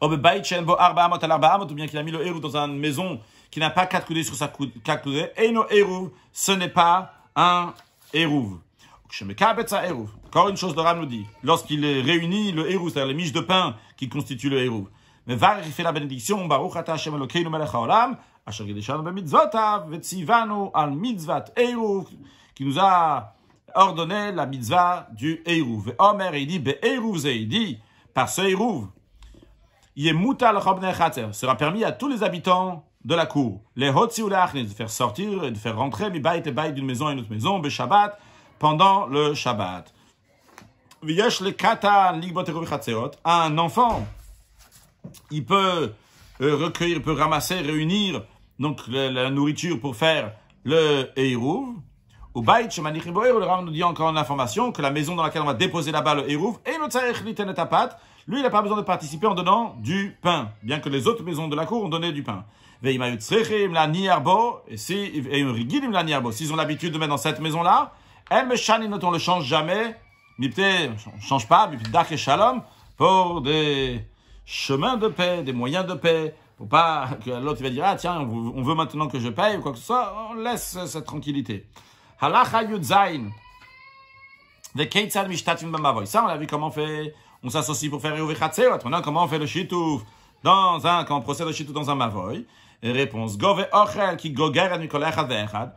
ou bien qu'il a mis le Hérouv dans une maison qui n'a pas quatre coudées sur sa coudée, et no Hérouv, ce n'est pas un Hérouv. Encore une chose, le Ram nous dit, lorsqu'il réunit le Hérouv, c'est-à-dire les miches de pain qui constituent le Eruv, mais Var, la bénédiction, Baruch Ata Hashem Elokeinu Melech Haolam, Asher Gedeshanu Bemitzvotav, Vetzivanu Al Mitzvat Eruv, qui nous a ordonné la mitzvah du Eruv. Et Omer, il dit, Be Hérouv, il dit, par ce Hérouv, Yemutal Chobne sera permis à tous les habitants de la cour, les hotzi ou de faire sortir et de faire rentrer, mi bait et bait d'une maison à une autre maison, Be Shabbat, pendant le Shabbat. Un enfant, il peut euh, recueillir, peut ramasser, réunir donc la nourriture pour faire le Eirouv. le Rav nous dit encore une information que la maison dans laquelle on va déposer là-bas le Eirouv et lui, il n'a pas besoin de participer en donnant du pain, bien que les autres maisons de la cour ont donné du pain. et si, S'ils ont l'habitude de mettre dans cette maison-là, El eh, on ne le change jamais. Mipté, on ne change pas. mais Dark et Shalom, pour des chemins de paix, des moyens de paix. Pour pas que l'autre va dire, ah tiens, on veut maintenant que je paye ou quoi que ce soit. On laisse cette tranquillité. Halacha Yudzain. The Keitzad Mishtatim Bamavoy. Ça, on a vu comment on fait. On s'associe pour faire Yuvichatseot. On a comment on fait le Shitouf dans un, quand on procède au Shitouf dans un Mavoy. Et réponse, Gove Ochel qui goger à Nicolas Echad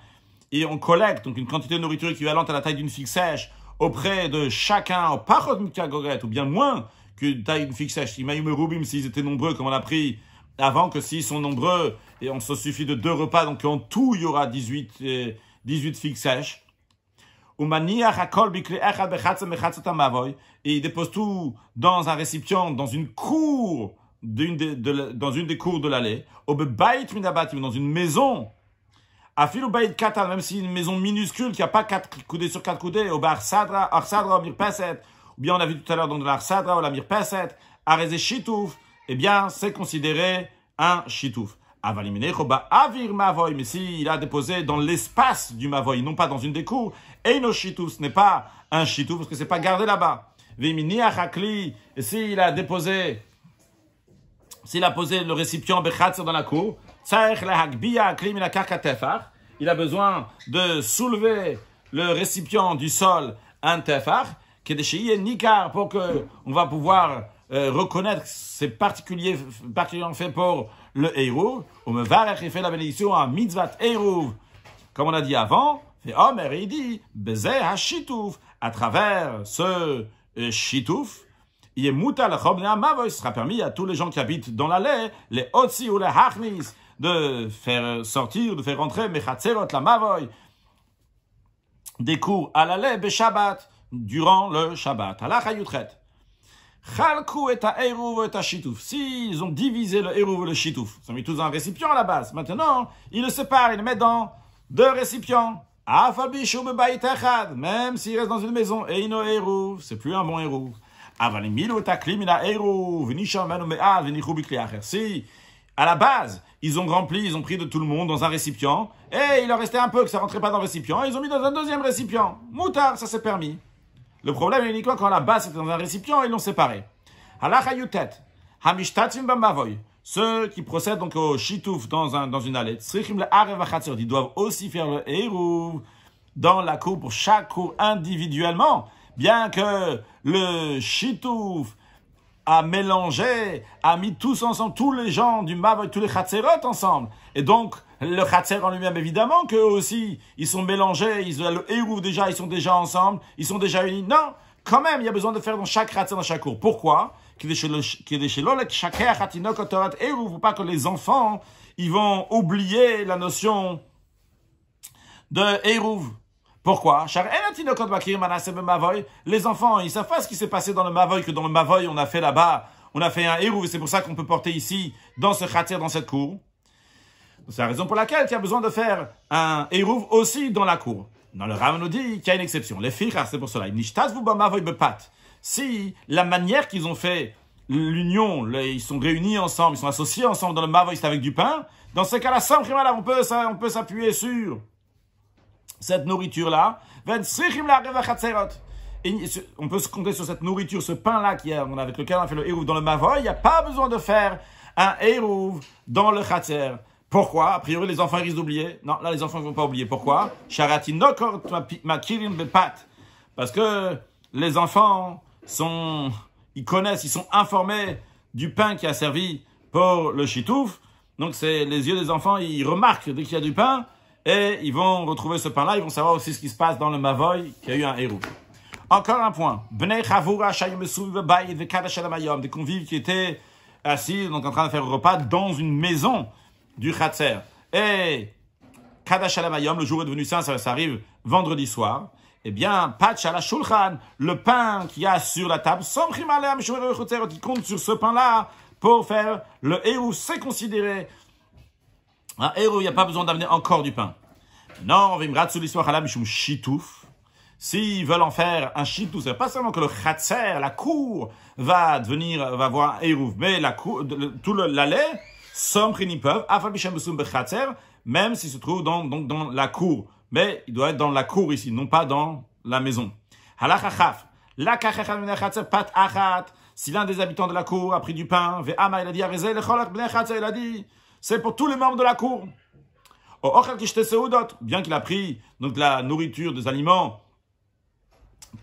et on collecte donc une quantité de nourriture équivalente à la taille d'une figue sèche auprès de chacun, ou bien moins qu'une taille d'une figue sèche. Imaïm Rubim, s'ils étaient nombreux, comme on a pris avant, que s'ils sont nombreux, et on se suffit de deux repas, donc en tout, il y aura 18, 18 euh, figues sèches. Et il dépose tout dans un récipient, dans une cour, dans une des cours de l'allée. Dans une maison Afilu Beit Katan, même si une maison minuscule qui n'a pas 4 coudées sur 4 coudées, au Arsadra, Amir ou bien on a vu tout à l'heure dans de l'Arsadra ou la Mirpaset, arrêter Shitouf, eh bien, c'est considéré un Shitouf. Avaliminecho, bah, Avir Mavoy, mais si il a déposé dans l'espace du Mavoy, non pas dans une des cours, Eino Shitouf, ce n'est pas un Shitouf, parce que c'est pas gardé là-bas. Vimini si s'il a déposé, s'il a posé le récipient Bechatzer dans la cour, il a besoin de soulever le récipient du sol, un tefar, qui est nikar, pour que on va pouvoir euh, reconnaître ces particuliers particulier, particulièrement fait pour le héros. On va fait la bénédiction à Comme on a dit avant, à travers ce chitouf, euh, il sera permis à tous les gens qui habitent dans l'allée, les otsi ou les hachnis, de faire sortir, de faire rentrer Mechatzerot, la Mavoy, des cours à la lèbe Shabbat, durant le Shabbat. ala Hayutret. Chalku et Eruv et Shitouf. Si ils ont divisé le Eruv et le Shitouf, ils ont mis tous un récipient à la base. Maintenant, ils le séparent, ils le mettent dans deux récipients. Afabishu bebaitachad. Même s'il reste dans une maison, et Eino Eruv, c'est plus un bon Eruv. Avalimilo taklimina Eruv, nishamanu me'ad, venichubikliacher. Si, à la base, ils ont rempli, ils ont pris de tout le monde dans un récipient, et il leur restait un peu que ça rentrait pas dans le récipient, ils ont mis dans un deuxième récipient. Moutard, ça s'est permis. Le problème est uniquement quand la base était dans un récipient, ils l'ont séparé. Ceux qui procèdent donc au chitouf dans, un, dans une allée, ils doivent aussi faire le hérou dans la cour pour chaque cour individuellement, bien que le chitouf a mélangé, a mis tous ensemble, tous les gens du Mav, tous les Chatzerot ensemble. Et donc, le Khatser en lui-même, évidemment qu'eux aussi, ils sont mélangés, ils ont le déjà, ils sont déjà ensemble, ils sont déjà unis. Non, quand même, il y a besoin de faire dans chaque Khatser, dans chaque cours. Pourquoi qu'il ou pas que les enfants, ils vont oublier la notion de Eruv. Pourquoi eh, Les enfants, ils savent pas ce qui s'est passé dans le Mavoy, que dans le Mavoy, on a fait là-bas, on a fait un et c'est pour ça qu'on peut porter ici, dans ce Khatir, dans cette cour. C'est la raison pour laquelle tu as besoin de faire un Hérouv aussi dans la cour. Dans le Ram nous dit qu'il y a une exception. Les filles, c'est pour cela. Si la manière qu'ils ont fait l'union, ils sont réunis ensemble, ils sont associés ensemble dans le Mavoy, c'est avec du pain, dans ce cas-là, sans on peut s'appuyer sur cette nourriture-là. on peut se compter sur cette nourriture, ce pain-là avec lequel on a fait le Eruv dans le Mavoy. Il n'y a pas besoin de faire un Eruv dans le Khatser. Pourquoi A priori, les enfants risquent d'oublier. Non, là, les enfants ne vont pas oublier. Pourquoi Parce que les enfants sont, ils connaissent, ils sont informés du pain qui a servi pour le chitouf. Donc, c'est les yeux des enfants, ils remarquent dès qu'il y a du pain et ils vont retrouver ce pain-là, ils vont savoir aussi ce qui se passe dans le Mavoy, qui a eu un héros. Encore un point. des convives qui étaient assis, donc en train de faire le repas, dans une maison du Khatser. Et Kadashalamayom, le jour est devenu saint, ça, arrive vendredi soir. Eh bien, patch la shulchan, le pain qu'il y a sur la table, qui compte sur ce pain-là pour faire le héros, c'est considéré un ah, il n'y a pas besoin d'amener encore du pain. Non, Vimratsu l'histoire shitouf. S'ils veulent en faire un shitouf, c'est pas seulement que le khatser, la cour, va devenir, va avoir un mais la cour, tout l'allait, peuvent, même s'il se trouve dans, dans la cour. Mais il doit être dans la cour ici, non pas dans la maison. La pat achat. Si l'un des habitants de la cour a pris du pain, il a dit, il a dit, c'est pour tous les membres de la cour. Oh, oh, bien qu'il a pris donc la nourriture des aliments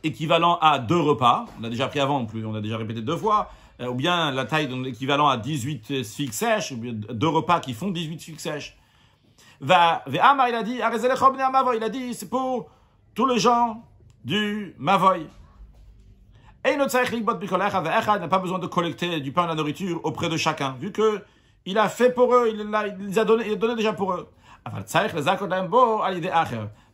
équivalent à deux repas, on l'a déjà pris avant, on l'a déjà répété deux fois, euh, ou bien la taille équivalent à 18 figues sèches, ou bien deux repas qui font 18 figues sèches. Va, il a dit, il a dit, c'est pour tous les gens du Mavoy. Et notre n'a pas besoin de collecter du pain et de la nourriture auprès de chacun, vu que il a fait pour eux, il, a, les a donné, il a donné déjà pour eux.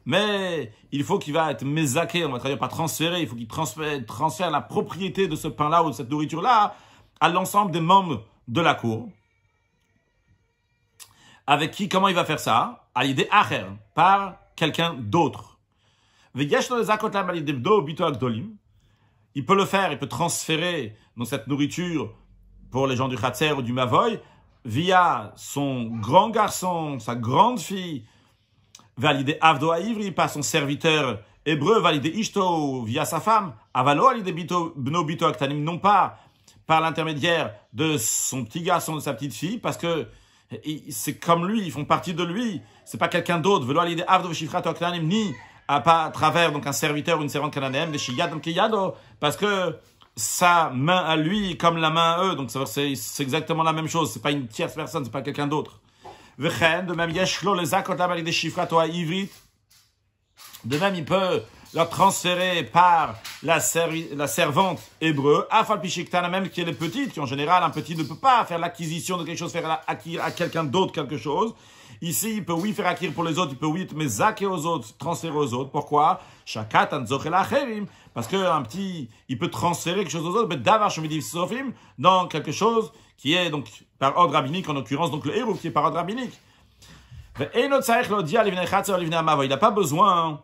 Mais il faut qu'il va être mesaké, on va pas transférer, il faut qu'il transfère, la propriété de ce pain-là ou de cette nourriture-là à l'ensemble des membres de la cour. Avec qui, comment il va faire ça À l'idée par quelqu'un d'autre. Il peut le faire, il peut transférer dans cette nourriture pour les gens du Khatser ou du Mavoy via son grand garçon, sa grande fille, validé Avdo Ivri par son serviteur hébreu, validé Ishto via sa femme, Avalo alide Bito, Bito Aktanim, non pas par l'intermédiaire de son petit garçon, de sa petite fille, parce que c'est comme lui, ils font partie de lui, c'est pas quelqu'un d'autre, Velo alide Avdo Shifrat Aktanim, ni à, pas, à travers donc un serviteur ou une servante cananéenne, parce que sa main à lui comme la main à eux. Donc c'est exactement la même chose. C'est pas une tierce personne, c'est pas quelqu'un d'autre. De même, il peut leur transférer par la, servante hébreu, Afal même qui est le petit qui en général, un petit ne peut pas faire l'acquisition de quelque chose, faire acquérir à quelqu'un d'autre quelque chose. Ici, il peut oui faire acquérir pour les autres, il peut oui être mesaké aux autres, transférer aux autres. Pourquoi Parce qu'un petit, il peut transférer quelque chose aux autres, mais d'avoir dans quelque chose qui est donc par ordre rabbinique, en l'occurrence donc le héros qui est par ordre rabbinique. Il n'a pas besoin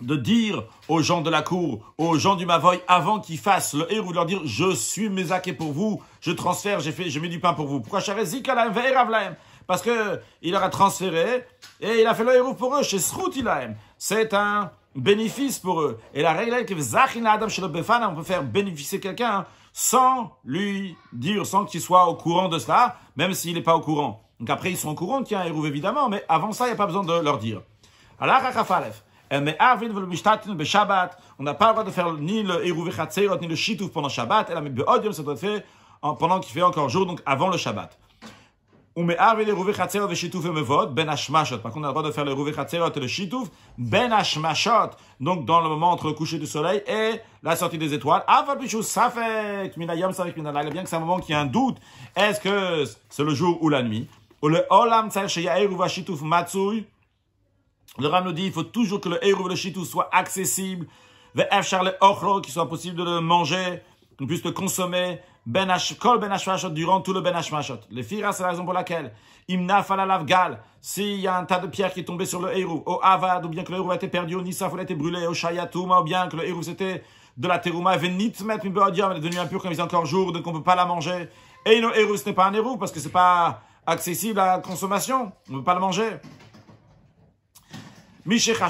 de dire aux gens de la cour, aux gens du Mavoy, avant qu'ils fassent le héros, de leur dire « Je suis mesaké pour vous, je transfère, j'ai fait, je mets du pain pour vous. » Pourquoi parce qu'il leur a transféré et il a fait l'aéro pour eux, chez C'est un bénéfice pour eux. Et la règle est que on peut faire bénéficier quelqu'un sans lui dire, sans qu'il soit au courant de cela, même s'il n'est pas au courant. Donc après, ils sont au courant qu'il y a un évidemment, mais avant ça, il n'y a pas besoin de leur dire. Alors, on n'a pas le droit de faire ni le Hérouv ni le Shitouf pendant Shabbat, et la ça doit être fait pendant qu'il fait encore jour, donc avant le Shabbat. Ben Par contre, on a le droit de faire le et le shituf Ben Hashmashot, donc dans le moment entre le coucher du soleil et la sortie des étoiles. bien que c'est un moment qui a un doute. Est-ce que c'est le jour ou la nuit Le Ram nous dit il faut toujours que le héros et le Shitouf soient accessibles. Le qu'il soit possible de le manger, qu'on puisse le consommer ben ben durant tout le ben machot Le fira, c'est la raison pour laquelle imna falalav S'il y a un tas de pierres qui est tombé sur le héros, au avad, ou bien que le héros a été perdu, au nisaf, a été brûlé, au shayatouma, ou bien que le héros c'était de la terouma, venit mettre une elle est devenue impure quand il est encore jour, donc on peut pas la manger. Et le héros, ce n'est pas un héros, parce que n'est pas accessible à la consommation. On ne peut pas le manger. Mishecha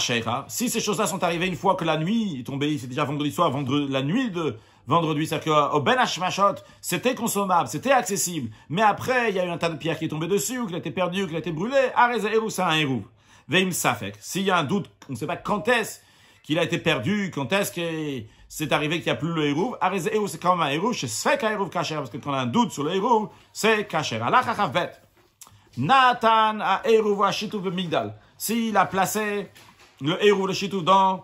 si ces choses-là sont arrivées une fois que la nuit est tombée, c'est déjà vendredi soir, vendredi, la nuit de, vendredi, c'est-à-dire qu'au oh, Ben Hashmashot, c'était consommable, c'était accessible, mais après, il y a eu un tas de pierres qui est tombé dessus, ou qu'il a été perdu, ou qu'il a été brûlé, Arez Eru, c'est un Eru. Veim Safek. S'il y a un doute, on ne sait pas quand est-ce qu'il a été perdu, quand est-ce que c'est arrivé qu'il n'y a plus le Hérouv. Arez Eru, c'est quand même un Hérouv, c'est Sfek Kacher, parce que quand on a un doute sur le eruv », c'est Kacher. Allah Chachavet. Nathan a Hérouv be Migdal. S'il a placé le Hérouv, le dans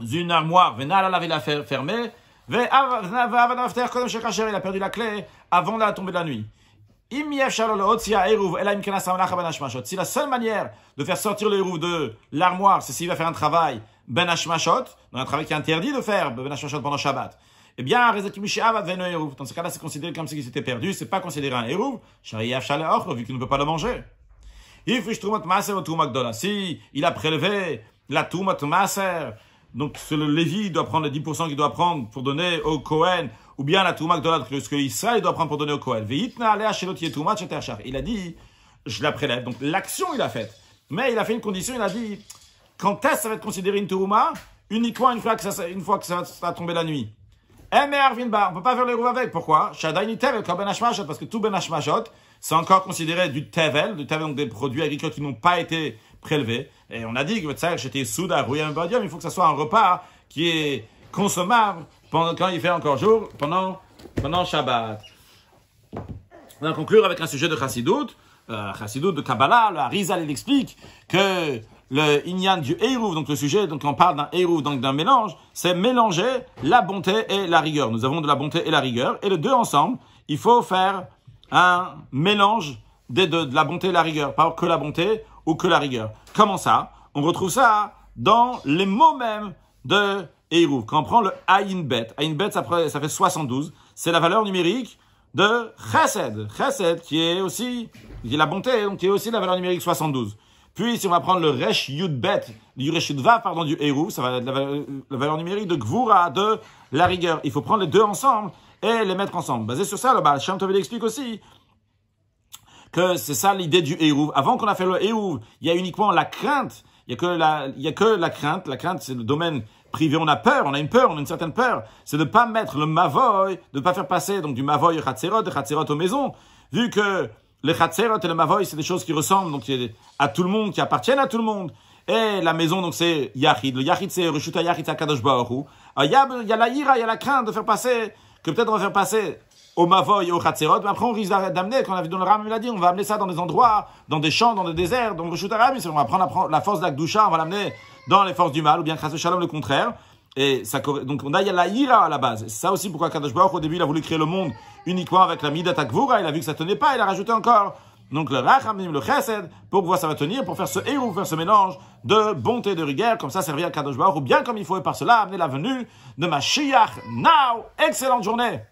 d'une armoire, la fermée, il a perdu la clé avant la tombée de la nuit. Si la seule manière de faire sortir le de l'armoire, c'est s'il va faire un travail, ben un travail qui est interdit de faire, ben pendant Shabbat, eh bien, Dans ce cas-là, c'est considéré comme s'il s'était perdu, c'est pas considéré un hérouve. vu qu'il ne peut pas le manger. Si il a prélevé la Toumat Maser donc c'est le Lévi, doit prendre les 10% qu'il doit prendre pour donner au Cohen, ou bien la Touma que ce que il doit prendre pour donner au Cohen. Il a dit, je la prélève. Donc l'action, il a faite. Mais il a fait une condition, il a dit, quand est-ce que ça va être considéré une Touma Uniquement une fois que ça, une fois que ça, va tomber la nuit. Bar, on peut pas faire les roues avec. Pourquoi ben Parce que tout Ben Hashmashot, c'est encore considéré du Tevel, du Tevel, donc des produits agricoles qui n'ont pas été prélevé. Et on a dit que j'étais Sheté Souda un Badium, il faut que ce soit un repas qui est consommable pendant, quand il fait encore jour, pendant, pendant Shabbat. On va conclure avec un sujet de Chassidut. Euh, de Kabbalah, le Harizal, il explique que le Inyan du Eiruv, donc le sujet, donc on parle d'un Eiruv, donc d'un mélange, c'est mélanger la bonté et la rigueur. Nous avons de la bonté et la rigueur, et les deux ensemble, il faut faire un mélange des deux, de la bonté et la rigueur. Pas que la bonté, ou que la rigueur. Comment ça On retrouve ça dans les mots mêmes de Eruv. Quand on prend le Aïn Bet, Aïn Bet ça, fait 72, c'est la valeur numérique de Chesed. Chesed qui est aussi qui est la bonté, donc qui est aussi la valeur numérique 72. Puis si on va prendre le Resh Yud Bet, du Resh Yud Va, pardon, du Eruv, ça va être la, valeur numérique de Gvura, de la rigueur. Il faut prendre les deux ensemble et les mettre ensemble. Basé sur ça, le explique aussi c'est ça l'idée du Hérouv. Avant qu'on a fait le Hérouv, il y a uniquement la crainte. Il y a que la, il y a que la crainte. La crainte, c'est le domaine privé. On a peur, on a une peur, on a une certaine peur. C'est de ne pas mettre le Mavoy, de ne pas faire passer donc du Mavoy Hatzerot, de à aux maisons. Vu que le Hatzerot et le Mavoy, c'est des choses qui ressemblent donc à tout le monde, qui appartiennent à tout le monde. Et la maison, donc, c'est Yahid. Le Yahid, c'est Rishuta Yahid, c'est Il y a la ira, il y a la crainte de faire passer, que peut-être on va faire passer au Mavoy et au Khatserot, mais après on risque d'amener, qu'on vu dans le Ram, il on va amener ça dans des endroits, dans des champs, dans des déserts, dans le Aram, on va prendre la force d'Akdoucha, on va l'amener dans les forces du mal, ou bien Khatser Shalom le contraire. Et ça, donc on a, il y a la ira à la base. C'est ça aussi pourquoi Kadosh Baruch, au début, il a voulu créer le monde uniquement avec la Midat Akvura, il a vu que ça tenait pas, il a rajouté encore donc le rachamim, le chesed, pour pouvoir ça va tenir, pour faire ce héros, faire ce mélange de bonté de rigueur, comme ça servir à Kadosh ou bien comme il faut, et par cela amener la venue de Shiach. Now, excellente journée